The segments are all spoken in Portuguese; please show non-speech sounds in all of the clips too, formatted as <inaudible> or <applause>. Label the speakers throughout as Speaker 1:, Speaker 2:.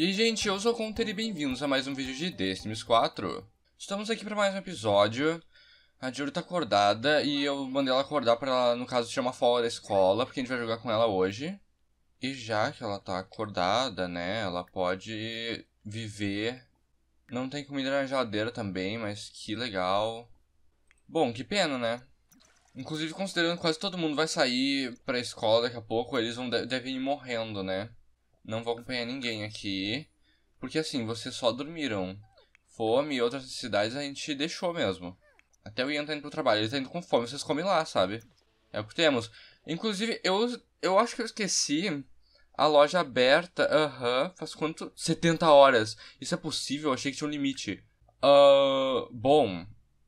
Speaker 1: E aí, gente, eu sou o Conter e bem-vindos a mais um vídeo de The Sims 4. Estamos aqui para mais um episódio. A Juri tá acordada e eu mandei ela acordar para ela, no caso, tirar uma folga da escola, porque a gente vai jogar com ela hoje. E já que ela tá acordada, né, ela pode viver. Não tem comida na geladeira também, mas que legal. Bom, que pena, né? Inclusive, considerando que quase todo mundo vai sair pra escola daqui a pouco, eles vão, devem ir morrendo, né? Não vou acompanhar ninguém aqui. Porque assim, vocês só dormiram. Fome e outras necessidades a gente deixou mesmo. Até o Ian tá indo pro trabalho, ele tá indo com fome, vocês comem lá, sabe? É o que temos. Inclusive, eu, eu acho que eu esqueci a loja aberta, aham, uh -huh, faz quanto? 70 horas. Isso é possível? Eu achei que tinha um limite. Uh, bom,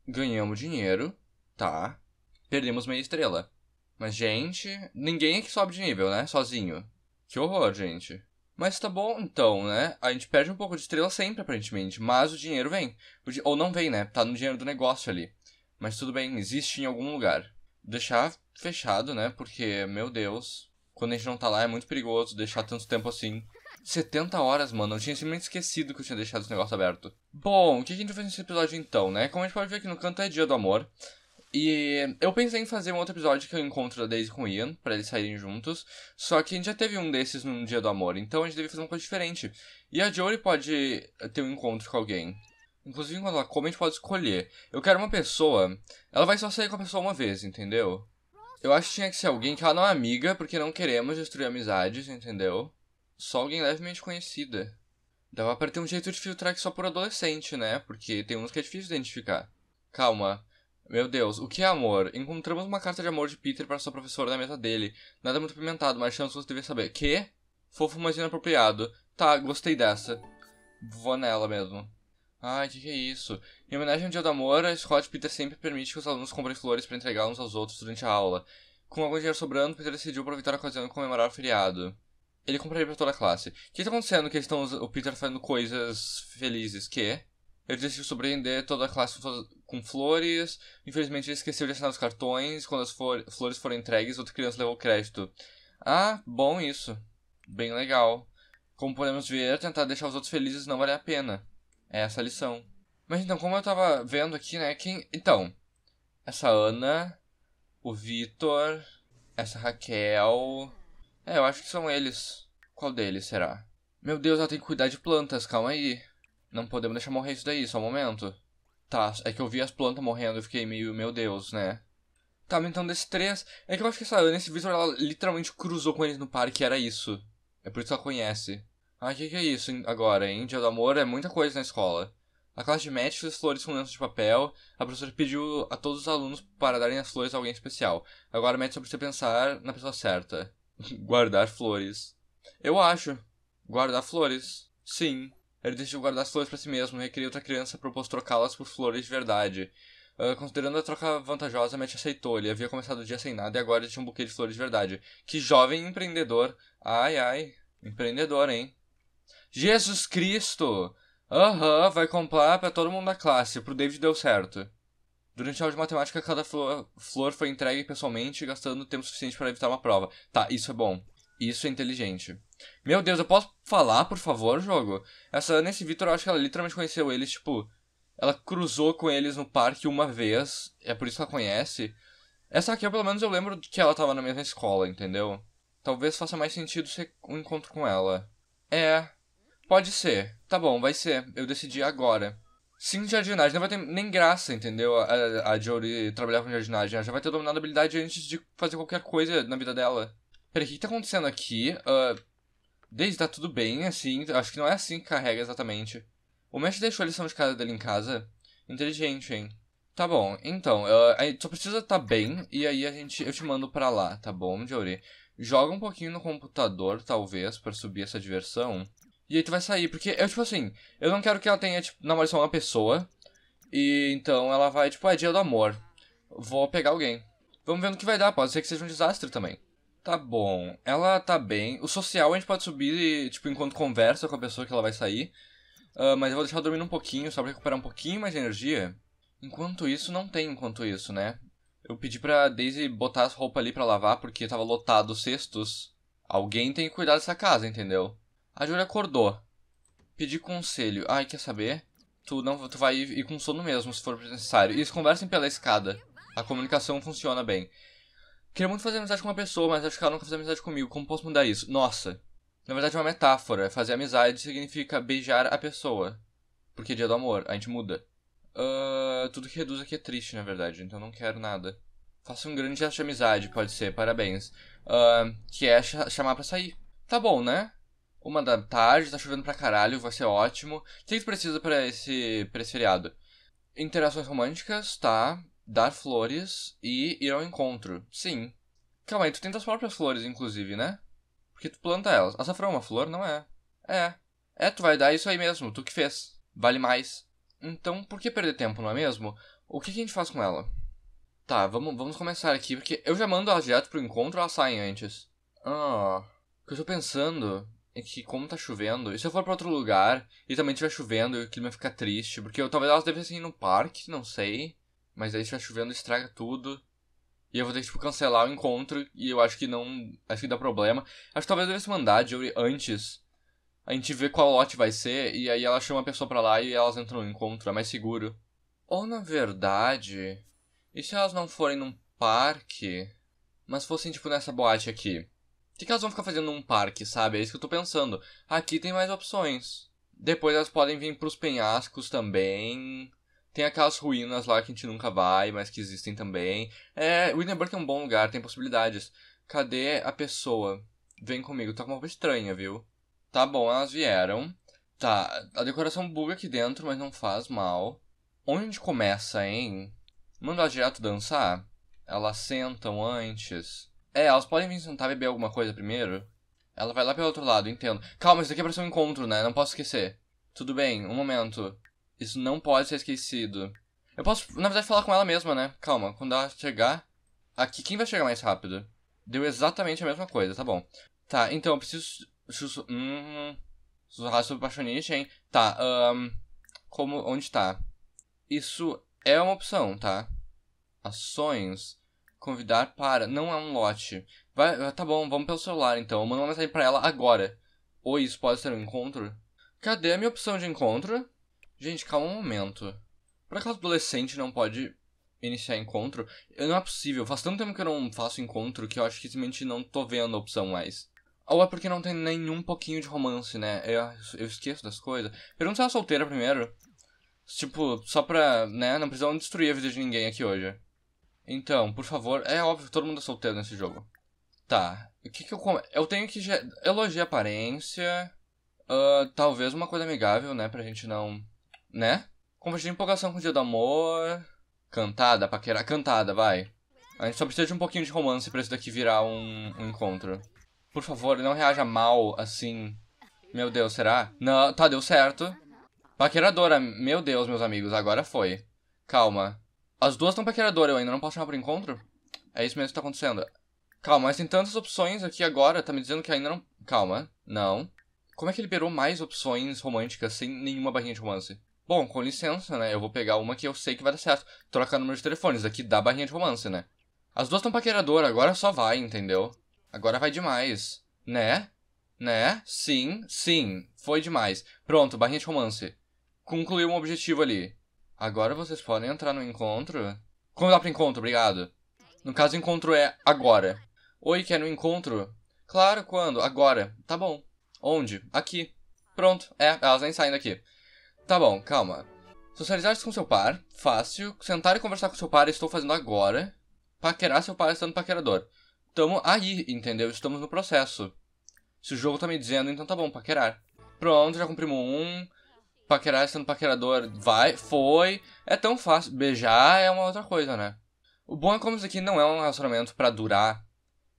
Speaker 1: ganhamos dinheiro, tá? Perdemos meia estrela. Mas, gente, ninguém é que sobe de nível, né? Sozinho. Que horror, gente. Mas tá bom, então, né? A gente perde um pouco de estrela sempre, aparentemente, mas o dinheiro vem. O di... Ou não vem, né? Tá no dinheiro do negócio ali. Mas tudo bem, existe em algum lugar. Deixar fechado, né? Porque, meu Deus, quando a gente não tá lá é muito perigoso deixar tanto tempo assim. 70 horas, mano. Eu tinha simplesmente esquecido que eu tinha deixado esse negócio aberto. Bom, o que a gente fez nesse episódio então, né? Como a gente pode ver aqui no canto é Dia do Amor. E eu pensei em fazer um outro episódio que é o encontro da Daisy com o Ian, pra eles saírem juntos. Só que a gente já teve um desses num Dia do Amor, então a gente deve fazer uma coisa diferente. E a Jory pode ter um encontro com alguém. Inclusive, quando ela come, a gente pode escolher. Eu quero uma pessoa. Ela vai só sair com a pessoa uma vez, entendeu? Eu acho que tinha que ser alguém que ela não é amiga, porque não queremos destruir amizades, entendeu? Só alguém levemente conhecida. Dava pra ter um jeito de filtrar que só por adolescente, né? Porque tem uns que é difícil identificar. Calma, meu Deus, o que é amor? Encontramos uma carta de amor de Peter para sua professora na mesa dele. Nada muito pimentado, mas chance você devia saber. Que? Fofo, mas inapropriado. Tá, gostei dessa. Vou nela mesmo. Ai, que que é isso? Em homenagem ao Dia do Amor, a escola Peter sempre permite que os alunos comprem flores para entregar uns aos outros durante a aula. Com algum dinheiro sobrando, Peter decidiu aproveitar a ocasião e comemorar o feriado. Ele compraria para toda a classe. O que está acontecendo que eles estão o Peter fazendo coisas felizes? Que? Ele decidiu surpreender toda a classe com flores. Infelizmente, ele esqueceu de assinar os cartões. Quando as flores foram entregues, outra criança levou crédito. Ah, bom isso. Bem legal. Como podemos ver, tentar deixar os outros felizes não vale a pena. É essa a lição. Mas então, como eu tava vendo aqui, né? Quem. Então, essa Ana, o Vitor, essa Raquel. É, eu acho que são eles. Qual deles será? Meu Deus, ela tem que cuidar de plantas, calma aí. Não podemos deixar morrer isso daí, só um momento. Tá, é que eu vi as plantas morrendo e fiquei meio, meu Deus, né? Tá, então desse três é que eu acho que essa Ana, esse ela literalmente cruzou com eles no parque, era isso. É por isso que ela conhece. Ah, o que, que é isso agora, hein? Dia do Amor é muita coisa na escola. A classe de match fez flores com lenço de papel. A professora pediu a todos os alunos para darem as flores a alguém especial. Agora médicos sobre você pensar na pessoa certa. <laughs> Guardar flores. Eu acho. Guardar flores. Sim. Ele decidiu guardar as flores para si mesmo, requeria outra criança propôs trocá-las por flores de verdade. Uh, considerando a troca vantajosa, Matt aceitou. Ele havia começado o dia sem nada e agora tinha um buquê de flores de verdade. Que jovem empreendedor. Ai, ai. Empreendedor, hein? Jesus Cristo! Aham, uhum, vai comprar para todo mundo da classe. Pro David deu certo. Durante a aula de matemática, cada flor foi entregue pessoalmente, gastando tempo suficiente para evitar uma prova. Tá, isso é bom. Isso é inteligente. Meu Deus, eu posso falar, por favor, jogo? Essa Ana e esse Victor, eu acho que ela literalmente conheceu eles, tipo. Ela cruzou com eles no parque uma vez, é por isso que ela conhece. Essa aqui, eu, pelo menos, eu lembro que ela tava na mesma escola, entendeu? Talvez faça mais sentido ser um encontro com ela. É. Pode ser. Tá bom, vai ser. Eu decidi agora. Sim, jardinagem. Não vai ter nem graça, entendeu? A, a Jory trabalhar com jardinagem. Ela já vai ter dominado a habilidade antes de fazer qualquer coisa na vida dela. Peraí, o que tá acontecendo aqui? Uh, desde tá tudo bem, assim. Acho que não é assim que carrega exatamente. O mestre deixou a lição de casa dele em casa? Inteligente, hein? Tá bom, então, uh, só precisa tá bem e aí a gente, eu te mando pra lá, tá bom, Jory? Joga um pouquinho no computador, talvez, para subir essa diversão. E aí tu vai sair, porque eu, tipo assim, eu não quero que ela tenha, tipo, namorado só uma pessoa. E então ela vai, tipo, ah, é dia do amor. Vou pegar alguém. Vamos ver no que vai dar, pode ser que seja um desastre também. Tá bom. Ela tá bem. O social a gente pode subir, e, tipo, enquanto conversa com a pessoa que ela vai sair. Uh, mas eu vou deixar ela dormindo um pouquinho, só pra recuperar um pouquinho mais de energia. Enquanto isso, não tem enquanto isso, né? Eu pedi pra Daisy botar as roupas ali para lavar, porque tava lotado os cestos. Alguém tem que cuidar dessa casa, entendeu? A Júlia acordou. Pedi conselho. Ai, quer saber? Tu não tu vai ir com sono mesmo, se for necessário. E eles conversem pela escada. A comunicação funciona bem. Queria muito fazer amizade com uma pessoa, mas acho que ela nunca fez amizade comigo. Como posso mudar isso? Nossa. Na verdade é uma metáfora. Fazer amizade significa beijar a pessoa. Porque é dia do amor. A gente muda. Uh, tudo que reduz aqui é triste, na verdade. Então não quero nada. Faça um grande gesto de amizade, pode ser. Parabéns. Uh, que é ch chamar pra sair. Tá bom, né? Uma da tarde, tá chovendo pra caralho, vai ser ótimo. O que, é que tu precisa pra esse, pra esse feriado? Interações românticas, tá dar flores e ir ao encontro. Sim. Calma aí, tu tem tuas próprias flores, inclusive, né? Porque tu planta elas. Açafrão é uma flor? Não é. É. É, tu vai dar isso aí mesmo, tu que fez. Vale mais. Então, por que perder tempo, não é mesmo? O que, que a gente faz com ela? Tá, vamos, vamos começar aqui, porque eu já mando elas direto pro encontro ou elas saem antes? Ah, o que eu tô pensando é que como tá chovendo, e se eu for pra outro lugar e também tiver chovendo, o clima fica triste, porque eu, talvez elas devessem ir no parque, não sei. Mas aí se tá chovendo, estraga tudo. E eu vou ter que, tipo, cancelar o encontro. E eu acho que não. Acho que dá problema. Acho que talvez eu devesse mandar Jory antes. A gente vê qual lote vai ser. E aí ela chama a pessoa pra lá e elas entram no encontro. É mais seguro. Ou na verdade. E se elas não forem num parque? Mas fossem, tipo, nessa boate aqui? O que, que elas vão ficar fazendo num parque, sabe? É isso que eu tô pensando. Aqui tem mais opções. Depois elas podem vir pros penhascos também. Tem aquelas ruínas lá que a gente nunca vai, mas que existem também. É, Wittenberg é um bom lugar, tem possibilidades. Cadê a pessoa? Vem comigo, tá com uma roupa estranha, viu? Tá bom, elas vieram. Tá, a decoração buga aqui dentro, mas não faz mal. Onde a gente começa, hein? Manda elas direto dançar? Elas sentam antes. É, elas podem vir sentar beber alguma coisa primeiro? Ela vai lá pelo outro lado, entendo. Calma, isso daqui é pra ser um encontro, né? Não posso esquecer. Tudo bem, um momento. Isso não pode ser esquecido. Eu posso, na verdade, falar com ela mesma, né? Calma, quando ela chegar. Aqui, quem vai chegar mais rápido? Deu exatamente a mesma coisa, tá bom. Tá, então eu preciso. Sussu... Hum, sussurrar sobre paixonite, hein? Tá, um, como. Onde tá? Isso é uma opção, tá? Ações. Convidar para. Não é um lote. Vai, ah, tá bom, vamos pelo celular então. Manda uma mensagem pra ela agora. Oi, isso pode ser um encontro? Cadê a minha opção de encontro? Gente, calma um momento. Por acaso adolescente não pode iniciar encontro? Não é possível. Faz tanto tempo que eu não faço encontro que eu acho que simplesmente não tô vendo a opção mais. Ou é porque não tem nenhum pouquinho de romance, né? Eu, eu esqueço das coisas. Pergunta se ela é solteira primeiro. Tipo, só pra, né? Não precisam destruir a vida de ninguém aqui hoje. Então, por favor, é óbvio que todo mundo é solteiro nesse jogo. Tá, o que que eu... Eu tenho que elogiar a aparência, uh, talvez uma coisa amigável, né, pra gente não né? Compartilha empolgação com o dia do amor. Cantada, paquera. Cantada, vai. A gente só precisa de um pouquinho de romance pra isso daqui virar um, um encontro. Por favor, não reaja mal assim. Meu Deus, será? Não, tá, deu certo. Paqueradora, meu Deus, meus amigos, agora foi. Calma. As duas estão paqueradora, eu ainda não posso chamar pro encontro? É isso mesmo que tá acontecendo. Calma, mas tem tantas opções aqui agora, tá me dizendo que ainda não... Calma, não. Como é que liberou mais opções românticas sem nenhuma barrinha de romance? bom, com licença, né? Eu vou pegar uma que eu sei que vai dar certo. trocar número de telefones, aqui dá barrinha de romance, né? As duas estão paqueradoras, agora só vai, entendeu? Agora vai demais. Né? Né? Sim, sim, foi demais. Pronto, barrinha de romance. Concluiu um objetivo ali. Agora vocês podem entrar no encontro? Como dá pra encontro, obrigado. No caso, encontro é agora. Oi, quer no encontro? Claro, quando? Agora. Tá bom. Onde? Aqui. Pronto. É, elas nem saem daqui. Tá bom, calma. Socializar-se com seu par, fácil. Sentar e conversar com seu par, estou fazendo agora. Paquerar seu par estando paquerador. Tamo aí, entendeu? Estamos no processo. Se o jogo tá me dizendo, então tá bom, paquerar. Pronto, já cumprimos um. Paquerar estando paquerador, vai, foi. É tão fácil. Beijar é uma outra coisa, né? O bom é como isso aqui não é um relacionamento para durar.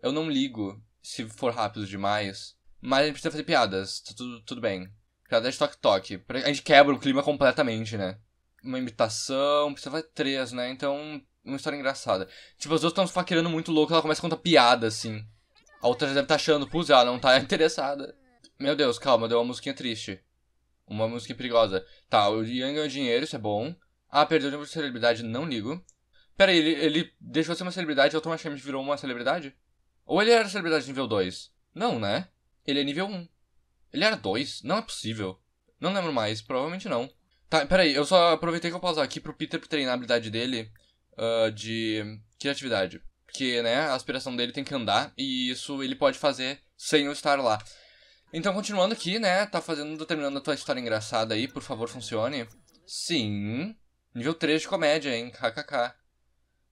Speaker 1: Eu não ligo se for rápido demais. Mas a gente precisa fazer piadas, tá tudo, tudo bem. Piada de toque-toque. A gente quebra o clima completamente, né? Uma imitação, precisa fazer três, né? Então, uma história engraçada. Tipo, as duas estão faqueirando muito louco, ela começa a contar piada, assim. A outra já deve estar tá achando, putz, ela não tá <laughs> interessada. Meu Deus, calma, deu uma musiquinha triste. Uma música perigosa. Tá, o Ian ganhou dinheiro, isso é bom. Ah, perdeu o nível de celebridade, não ligo. Pera aí, ele, ele deixou de ser uma celebridade e automaticamente virou uma celebridade? Ou ele era celebridade nível 2? Não, né? Ele é nível 1. Ele era dois? Não é possível. Não lembro mais, provavelmente não. Tá, peraí, eu só aproveitei que eu pausar aqui pro Peter treinar a habilidade dele uh, de criatividade. Porque, né, a aspiração dele tem que andar e isso ele pode fazer sem eu estar lá. Então, continuando aqui, né, tá fazendo, terminando a tua história engraçada aí, por favor, funcione. Sim. Nível 3 de comédia, hein, kkk.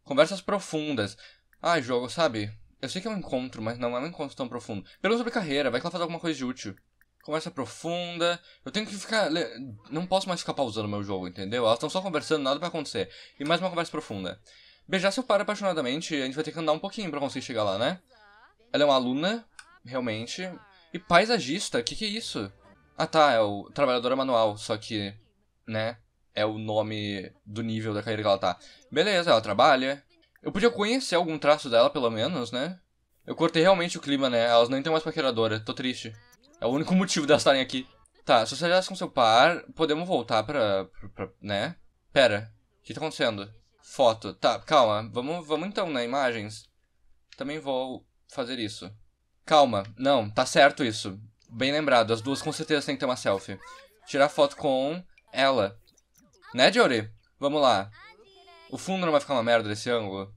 Speaker 1: Conversas profundas. Ah, jogo, sabe? Eu sei que é um encontro, mas não é um encontro tão profundo. Pergunta sobre carreira, vai que ela faz alguma coisa de útil. Conversa profunda. Eu tenho que ficar. Não posso mais ficar pausando meu jogo, entendeu? Elas estão só conversando, nada vai acontecer. E mais uma conversa profunda. Beijar seu par apaixonadamente, a gente vai ter que andar um pouquinho pra conseguir chegar lá, né? Ela é uma aluna, realmente. E paisagista, o que, que é isso? Ah tá, é o trabalhadora manual, só que, né? É o nome do nível da carreira que ela tá. Beleza, ela trabalha. Eu podia conhecer algum traço dela, pelo menos, né? Eu cortei realmente o clima, né? Elas nem estão mais paqueradora, tô triste. É o único <laughs> motivo delas estarem aqui. Tá, se socializadas com seu par, podemos voltar pra, pra, pra, né? Pera, o que tá acontecendo? Foto. Tá, calma. Vamos, vamos então, né? Imagens. Também vou fazer isso. Calma. Não, tá certo isso. Bem lembrado. As duas com certeza têm que ter uma selfie. Tirar foto com ela. Né, Jory? Vamos lá. O fundo não vai ficar uma merda desse ângulo?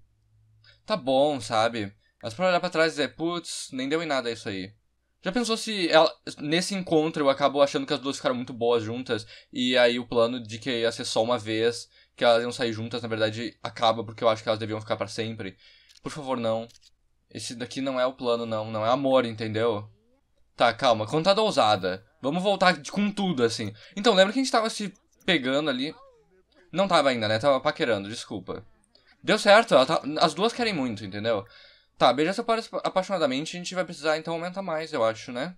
Speaker 1: Tá bom, sabe? Mas pra olhar pra trás e dizer, putz, nem deu em nada isso aí. Já pensou se ela, nesse encontro eu acabo achando que as duas ficaram muito boas juntas e aí o plano de que ia ser só uma vez, que elas iam sair juntas, na verdade acaba porque eu acho que elas deviam ficar para sempre. Por favor, não. Esse daqui não é o plano, não. Não é amor, entendeu? Tá, calma. Contada tá ousada. Vamos voltar com tudo, assim. Então, lembra que a gente tava se pegando ali? Não tava ainda, né? Tava paquerando, desculpa. Deu certo. Tá... As duas querem muito, entendeu? Tá, beijar seu pai apaixonadamente, a gente vai precisar então aumentar mais, eu acho, né?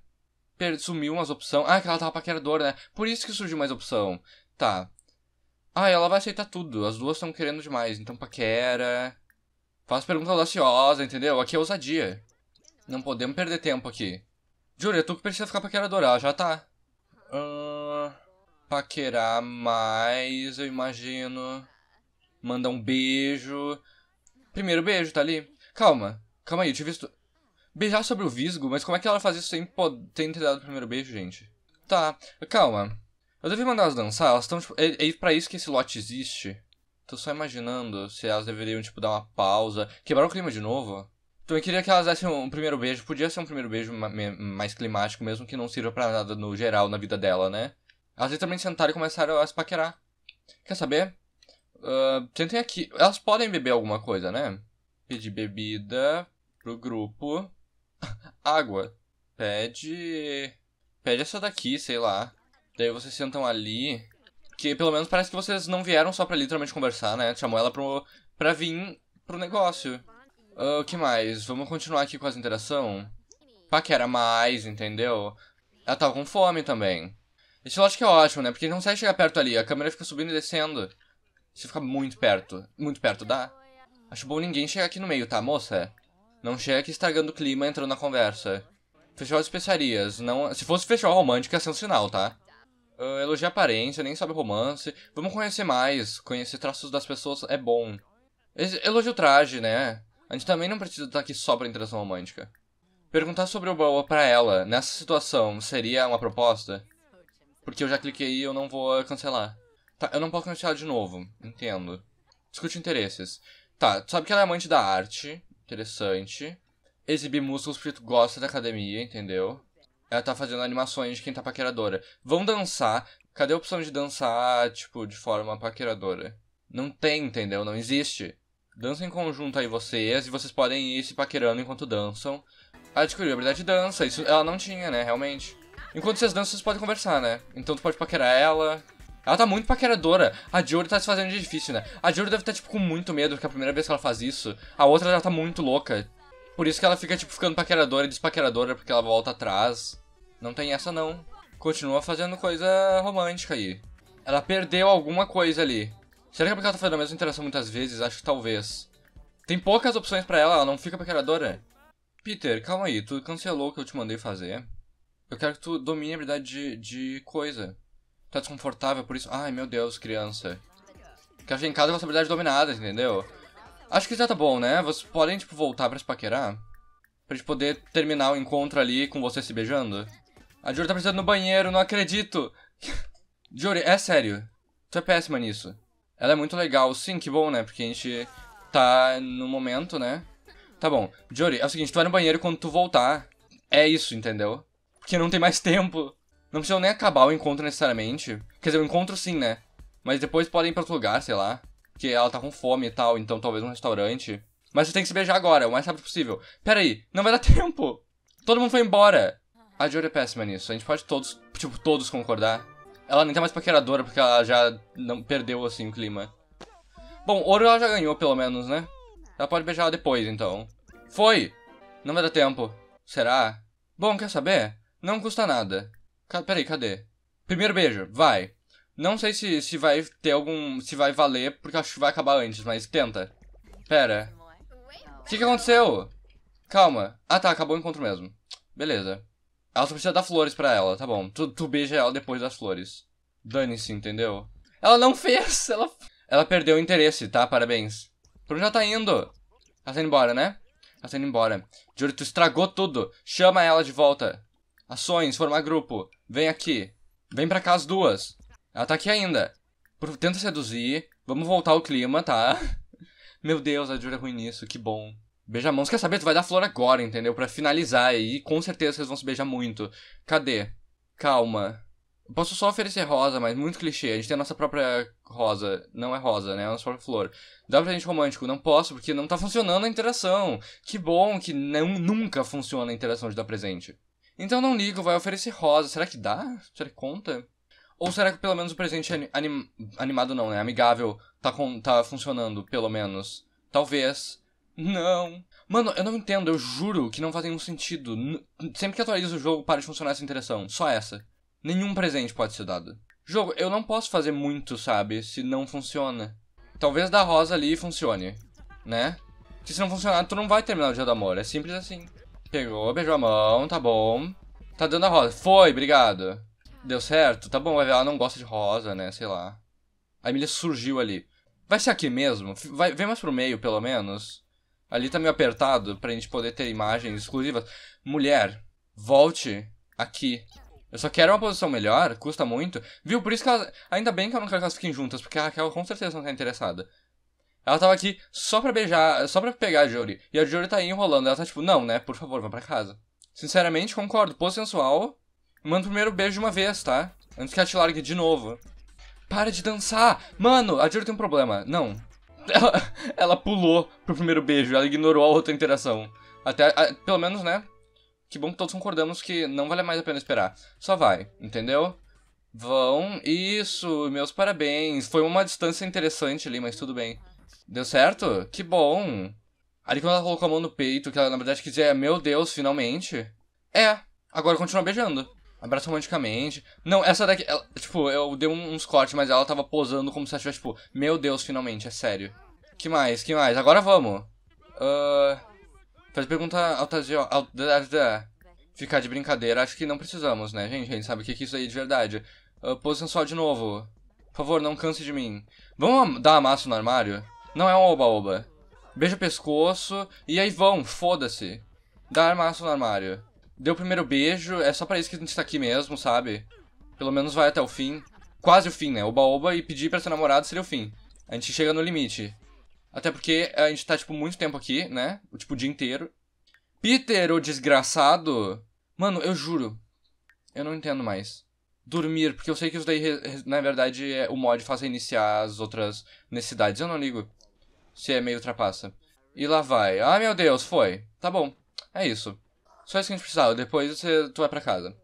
Speaker 1: Sumiu umas opções. Ah, que ela tava paqueradora, né? Por isso que surgiu mais opção. Tá. Ah, ela vai aceitar tudo. As duas estão querendo demais. Então paquera. Faz pergunta audaciosa, entendeu? Aqui é ousadia. Não podemos perder tempo aqui. Júlia, tu que precisa ficar paqueradora, ela já tá. Uh, paquerar mais, eu imagino. Mandar um beijo. Primeiro beijo, tá ali? Calma. Calma aí, eu tinha visto. Beijar sobre o visgo? Mas como é que ela faz isso sem poder ter dado o primeiro beijo, gente? Tá, calma. Eu devia mandar elas dançar, elas estão, tipo. É, é pra isso que esse lote existe. Tô só imaginando se elas deveriam, tipo, dar uma pausa. Quebrar o clima de novo? Então eu queria que elas dessem um primeiro beijo. Podia ser um primeiro beijo mais climático, mesmo que não sirva para nada no geral na vida dela, né? Elas literalmente sentaram e começaram a se paquerar. Quer saber? Uh, tentem aqui. Elas podem beber alguma coisa, né? Pedir bebida pro grupo. Água. Pede. Pede essa daqui, sei lá. Daí vocês sentam ali. Que pelo menos parece que vocês não vieram só pra literalmente conversar, né? Chamou ela pro, pra vir pro negócio. O uh, que mais? Vamos continuar aqui com as que Paquera mais, entendeu? Ela tava com fome também. Esse eu acho que é ótimo, né? Porque não consegue chegar perto ali. A câmera fica subindo e descendo. Você fica muito perto. Muito perto, dá? Acho bom ninguém chegar aqui no meio, tá, moça? Não chega que estragando o clima entrou na conversa. Festival de especiarias. Não... Se fosse festival romântico, ia ser um sinal, tá? Uh, elogia a aparência, nem sabe romance. Vamos conhecer mais. Conhecer traços das pessoas é bom. Elogio o traje, né? A gente também não precisa estar aqui só pra interação romântica. Perguntar sobre o Boa pra ela, nessa situação, seria uma proposta? Porque eu já cliquei e eu não vou cancelar. Tá, eu não posso cancelar de novo. Entendo. Discute interesses. Tá, tu sabe que ela é amante da arte, Interessante. Exibir músculos porque tu gosta da academia, entendeu? Ela tá fazendo animações de quem tá paqueradora. Vão dançar. Cadê a opção de dançar, tipo, de forma paqueradora? Não tem, entendeu? Não existe. Dança em conjunto aí vocês, e vocês podem ir se paquerando enquanto dançam. descobriu a habilidade de dança, isso ela não tinha, né, realmente. Enquanto vocês dançam, vocês podem conversar, né? Então tu pode paquerar ela, ela tá muito paqueradora. A Jory tá se fazendo de difícil, né? A Jory deve estar, tá, tipo, com muito medo, porque é a primeira vez que ela faz isso. A outra, ela tá muito louca. Por isso que ela fica, tipo, ficando paqueradora e despaqueradora, porque ela volta atrás. Não tem essa, não. Continua fazendo coisa romântica aí. Ela perdeu alguma coisa ali. Será que é porque ela tá fazendo a mesma interação muitas vezes? Acho que talvez. Tem poucas opções pra ela, ela não fica paqueradora. Peter, calma aí, tu cancelou o que eu te mandei fazer. Eu quero que tu domine a habilidade de, de coisa tá desconfortável por isso. Ai, meu Deus, criança. Quero chegar em casa com essa habilidade dominada, entendeu? Acho que já tá bom, né? Vocês podem, tipo, voltar pra se paquerar? Pra gente poder terminar o encontro ali com você se beijando? A Jory tá precisando no banheiro, não acredito! <laughs> Jory, é sério. Tu é péssima nisso. Ela é muito legal. Sim, que bom, né? Porque a gente tá no momento, né? Tá bom. Jory, é o seguinte, tu vai no banheiro quando tu voltar. É isso, entendeu? Porque não tem mais <laughs> tempo. Não precisam nem acabar o encontro necessariamente. Quer dizer, o encontro sim, né? Mas depois podem ir pra outro lugar, sei lá. Que ela tá com fome e tal, então talvez um restaurante. Mas você tem que se beijar agora, o mais rápido possível. Pera aí, não vai dar <laughs> tempo! Todo mundo foi embora! A Jory é péssima nisso, a gente pode todos, tipo, todos concordar. Ela nem tá mais paqueradora porque ela já não perdeu, assim, o clima. Bom, ouro ela já ganhou, pelo menos, né? Ela pode beijar ela depois, então. Foi! Não vai dar tempo. Será? Bom, quer saber? Não custa nada. Peraí, cadê? Primeiro beijo, vai. Não sei se, se vai ter algum. se vai valer, porque acho que vai acabar antes, mas tenta. Pera. O que, que aconteceu? Calma. Ah tá, acabou o encontro mesmo. Beleza. Ela só precisa dar flores pra ela, tá bom. Tu, tu beija ela depois das flores. Dane-se, entendeu? Ela não <laughs> fez! Ela, ela perdeu o interesse, tá? Parabéns. Por onde ela tá indo? Ela tá indo embora, né? Ela tá indo embora. Juro, tu estragou tudo. Chama ela de volta. Ações, formar grupo. Vem aqui. Vem pra cá as duas. Ela tá aqui ainda. Tenta seduzir. Vamos voltar o clima, tá? <laughs> Meu Deus, a Júlia é ruim nisso, que bom. mãos, quer saber? Tu vai dar flor agora, entendeu? Pra finalizar e com certeza vocês vão se beijar muito. Cadê? Calma. posso só oferecer rosa, mas muito clichê. A gente tem a nossa própria rosa. Não é rosa, né? É a nossa própria flor. Dá pra gente romântico? Não posso, porque não tá funcionando a interação. Que bom que não, nunca funciona a interação de dar presente. Então não ligo, vai oferecer rosa. Será que dá? Será que conta? Ou será que pelo menos o presente anim... animado não, né? Amigável tá, com... tá funcionando, pelo menos. Talvez. Não. Mano, eu não entendo, eu juro que não faz nenhum sentido. N Sempre que atualizo o jogo, para de funcionar essa interação. Só essa. Nenhum presente pode ser dado. Jogo, eu não posso fazer muito, sabe? Se não funciona. Talvez da rosa ali funcione, né? se não funcionar, tu não vai terminar o dia do amor. É simples assim. Pegou, beijou a mão, tá bom. Tá dando a rosa. Foi, obrigado. Deu certo? Tá bom, vai ver, ela não gosta de rosa, né? Sei lá. A Emília surgiu ali. Vai ser aqui mesmo? Vai, vem mais pro meio, pelo menos. Ali tá meio apertado pra gente poder ter imagens exclusivas. Mulher, volte aqui. Eu só quero uma posição melhor, custa muito. Viu? Por isso que elas... Ainda bem que eu não quero que elas fiquem juntas, porque a Raquel com certeza não tá interessada. Ela tava aqui só pra beijar, só pra pegar a Jory. E a Jory tá aí enrolando. Ela tá tipo, não, né? Por favor, vá pra casa. Sinceramente, concordo. Pô, sensual. Manda o primeiro beijo de uma vez, tá? Antes que ela te largue de novo. Para de dançar! Mano, a Jory tem um problema. Não. <laughs> Ela, ela pulou pro primeiro beijo. Ela ignorou a outra interação. Até, a, pelo menos, né? Que bom que todos concordamos que não vale mais a pena esperar. Só vai, entendeu? Vão. Isso, meus parabéns. Foi uma distância interessante ali, mas tudo bem. Deu certo? Que bom. Ali quando ela colocou a mão no peito, que ela na verdade quis dizer, é meu Deus, finalmente. É, agora continua beijando. Abraça romanticamente. Não, essa daqui, ela, tipo, eu dei uns cortes, mas ela tava posando como se ela tivesse, tipo, meu Deus, finalmente, é sério. Que mais, que mais? Agora vamos. Uh, faz pergunta ao Alt, ficar de brincadeira, acho que não precisamos, né, gente? A gente sabe o que é isso aí de verdade. Uh, ah, pose sensual de novo. Por favor, não canse de mim. Vamos dar amasso no armário? Não é um oba-oba. Beijo o pescoço e aí vão, foda-se. Dá armaço no armário. Deu o primeiro beijo, é só pra isso que a gente tá aqui mesmo, sabe? Pelo menos vai até o fim. Quase o fim, né? Oba-oba e pedir pra ser namorado seria o fim. A gente chega no limite. Até porque a gente tá, tipo, muito tempo aqui, né? O, tipo, o dia inteiro. Peter, o desgraçado. Mano, eu juro. Eu não entendo mais. Dormir, porque eu sei que isso daí, na verdade, é, o mod faz reiniciar as outras necessidades. Eu não ligo se é meio trapaça. E lá vai. Ah, meu Deus, foi. Tá bom. É isso. Só isso que a gente precisava. Depois você, tu vai pra casa.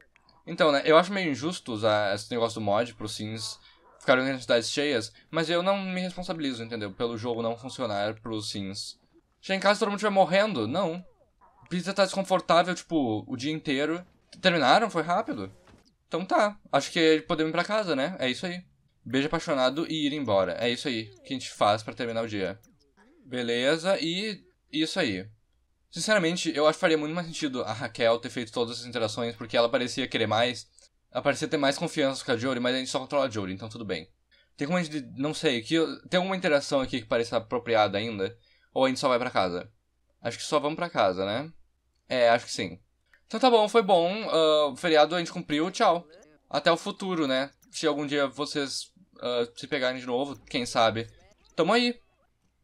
Speaker 1: Então, né, eu acho meio injusto usar esse negócio do mod pros sims ficarem em quantidades cheias, mas eu não me responsabilizo, entendeu? Pelo jogo não funcionar pros sims. Chegar é em casa e todo mundo estiver morrendo? Não. precisa estar tá desconfortável, tipo, o dia inteiro. Terminaram? Foi rápido? Então tá. Acho que podemos ir pra casa, né? É isso aí. Beijo apaixonado e ir embora. É isso aí que a gente faz para terminar o dia. Beleza, e isso aí. Sinceramente, eu acho que faria muito mais sentido a Raquel ter feito todas essas interações, porque ela parecia querer mais. Ela parecia ter mais confiança com a Jory, mas a gente só controla a Jory, então tudo bem. Tem como a gente. Não sei, que tem alguma interação aqui que pareça apropriada ainda? Ou a gente só vai para casa? Acho que só vamos para casa, né? É, acho que sim. Então tá bom, foi bom. Uh, feriado a gente cumpriu, tchau. Até o futuro, né? Se algum dia vocês uh, se pegarem de novo, quem sabe. Tamo aí.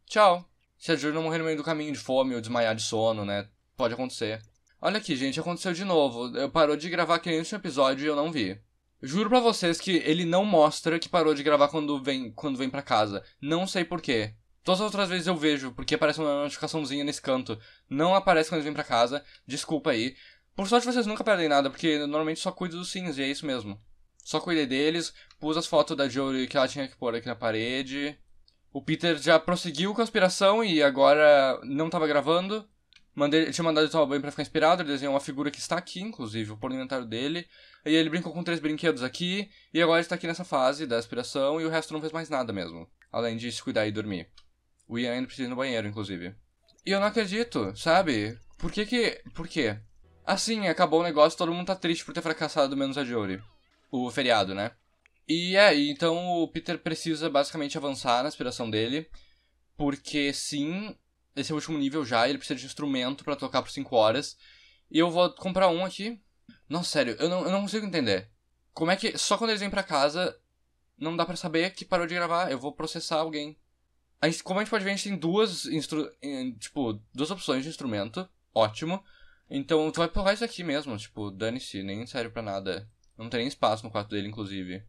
Speaker 1: Tchau. Se a Júlia não morrer no meio do caminho de fome ou desmaiar de sono, né? Pode acontecer. Olha aqui, gente, aconteceu de novo. Eu parou de gravar aquele último episódio e eu não vi. Juro para vocês que ele não mostra que parou de gravar quando vem, quando vem para casa. Não sei porquê. Todas as outras vezes eu vejo, porque aparece uma notificaçãozinha nesse canto. Não aparece quando vem para casa. Desculpa aí. Por sorte vocês nunca perdem nada, porque normalmente só cuido dos sims, e é isso mesmo. Só cuidei deles, pus as fotos da Jory que ela tinha que pôr aqui na parede. O Peter já prosseguiu com a aspiração e agora não estava gravando. Mandei, tinha mandado ele tomar banho pra ficar inspirado, ele desenhou uma figura que está aqui, inclusive, o pornamentário dele. E ele brincou com três brinquedos aqui, e agora está aqui nessa fase da aspiração, e o resto não fez mais nada mesmo. Além de se cuidar e dormir. O Ian ainda precisa ir no banheiro, inclusive. E eu não acredito, sabe? Por que que... Por quê? Assim, acabou o negócio, todo mundo tá triste por ter fracassado menos a Jory. O feriado, né? E é, então o Peter precisa basicamente avançar na aspiração dele, porque sim, esse é o último nível já, ele precisa de instrumento para tocar por 5 horas. E eu vou comprar um aqui. Não, sério, eu não, eu não consigo entender. Como é que. Só quando eles vêm pra casa, não dá para saber que parou de gravar. Eu vou processar alguém. A gente, como a gente pode ver, a gente tem duas. Instru, tipo, duas opções de instrumento. Ótimo. Então tu vai pular isso aqui mesmo, tipo, dane-se, nem serve pra nada. Não tem nem espaço no quarto dele, inclusive.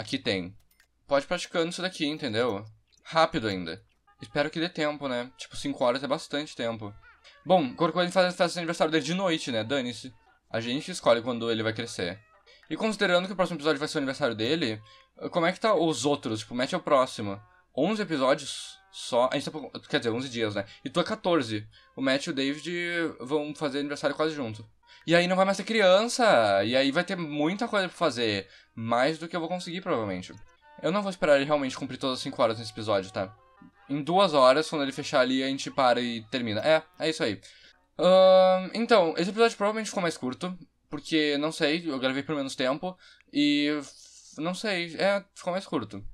Speaker 1: Aqui tem. Pode praticando isso daqui, entendeu? Rápido ainda. Espero que dê tempo, né? Tipo, 5 horas é bastante tempo. Bom, Corcoran faz a festa de aniversário dele de noite, né? Dane-se. A gente escolhe quando ele vai crescer. E considerando que o próximo episódio vai ser o aniversário dele, como é que tá os outros? Tipo, mete o próximo. 11 episódios só. A gente tá. Quer dizer, 11 dias, né? E tu é 14. O Matt e o David vão fazer aniversário quase junto. E aí não vai mais ser criança. E aí vai ter muita coisa pra fazer. Mais do que eu vou conseguir, provavelmente. Eu não vou esperar ele realmente cumprir todas as 5 horas nesse episódio, tá? Em duas horas, quando ele fechar ali, a gente para e termina. É, é isso aí. Uh, então, esse episódio provavelmente ficou mais curto. Porque, não sei, eu gravei por menos tempo. E. Não sei, é, ficou mais curto.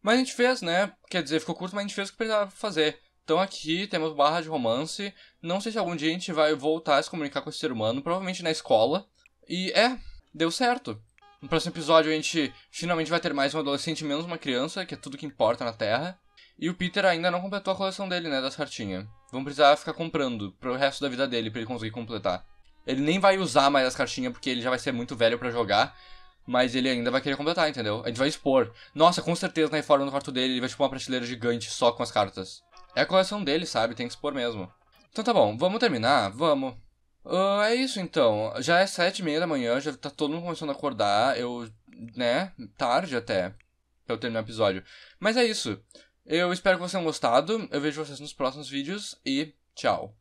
Speaker 1: Mas a gente fez, né? Quer dizer, ficou curto, mas a gente fez o que precisava fazer. Então aqui temos barra de romance. Não sei se algum dia a gente vai voltar a se comunicar com esse ser humano, provavelmente na escola. E é, deu certo. No próximo episódio a gente finalmente vai ter mais um adolescente menos uma criança, que é tudo que importa na Terra. E o Peter ainda não completou a coleção dele, né, das cartinhas. Vamos precisar ficar comprando pro resto da vida dele para ele conseguir completar. Ele nem vai usar mais as cartinhas porque ele já vai ser muito velho para jogar, mas ele ainda vai querer completar, entendeu? A gente vai expor. Nossa, com certeza na reforma do quarto dele ele vai tipo uma prateleira gigante só com as cartas. É a coleção dele, sabe? Tem que expor mesmo. Então tá bom, vamos terminar? Vamos. Uh, é isso então. Já é sete e meia da manhã, já tá todo mundo começando a acordar. Eu. né? Tarde até. Pra eu terminar o episódio. Mas é isso. Eu espero que vocês tenham gostado. Eu vejo vocês nos próximos vídeos e tchau.